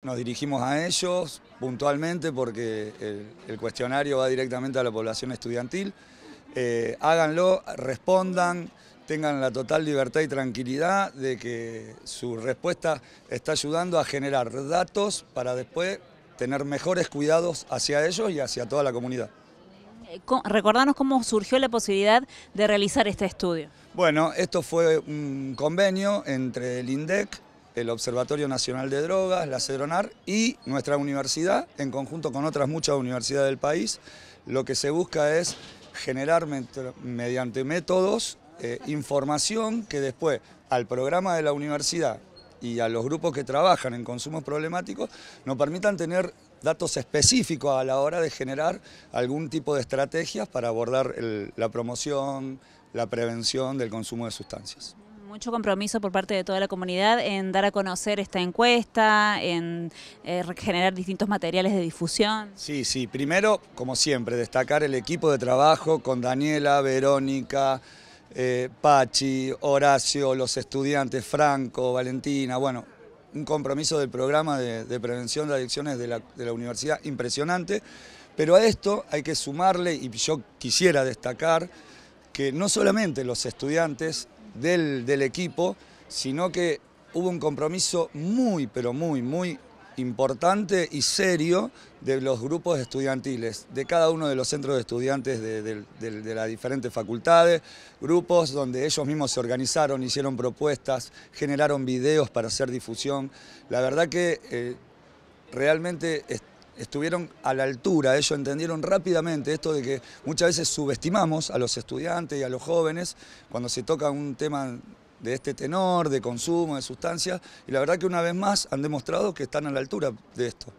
Nos dirigimos a ellos puntualmente porque el, cuestionario va directamente a la población estudiantil. Eh, háganlo, respondan, tengan la total libertad y tranquilidad de que su respuesta está ayudando a generar datos para después tener mejores cuidados hacia ellos y hacia toda la comunidad. Eh, recordanos cómo surgió la posibilidad de realizar este estudio. Bueno, esto fue un convenio entre el INDEC, el Observatorio Nacional de Drogas, la CEDRONAR y nuestra universidad, en conjunto con otras muchas universidades del país, lo que se busca es generar mediante métodos eh, información que después al programa de la universidad y a los grupos que trabajan en consumos problemáticos nos permitan tener datos específicos a la hora de generar algún tipo de estrategias para abordar la promoción, la prevención del consumo de sustancias. Mucho compromiso por parte de toda la comunidad en dar a conocer esta encuesta, en eh, generar distintos materiales de difusión. Sí, sí. Primero, como siempre, destacar el equipo de trabajo con Daniela, Verónica, eh, Pachi, Horacio, los estudiantes, Franco, Valentina, bueno, un compromiso del programa de, prevención de adicciones de la, de la, universidad impresionante, pero a esto hay que sumarle, y yo quisiera destacar, que no solamente los estudiantes del, equipo, sino que hubo un compromiso muy, pero muy, muy importante y serio de los grupos estudiantiles, de cada uno de los centros de estudiantes de, las diferentes facultades, grupos donde ellos mismos se organizaron, hicieron propuestas, generaron videos para hacer difusión. La verdad que eh, realmente estuvieron a la altura, ellos entendieron rápidamente esto de que muchas veces subestimamos a los estudiantes y a los jóvenes cuando se toca un tema de este tenor, de consumo, de sustancias, y la verdad que una vez más han demostrado que están a la altura de esto.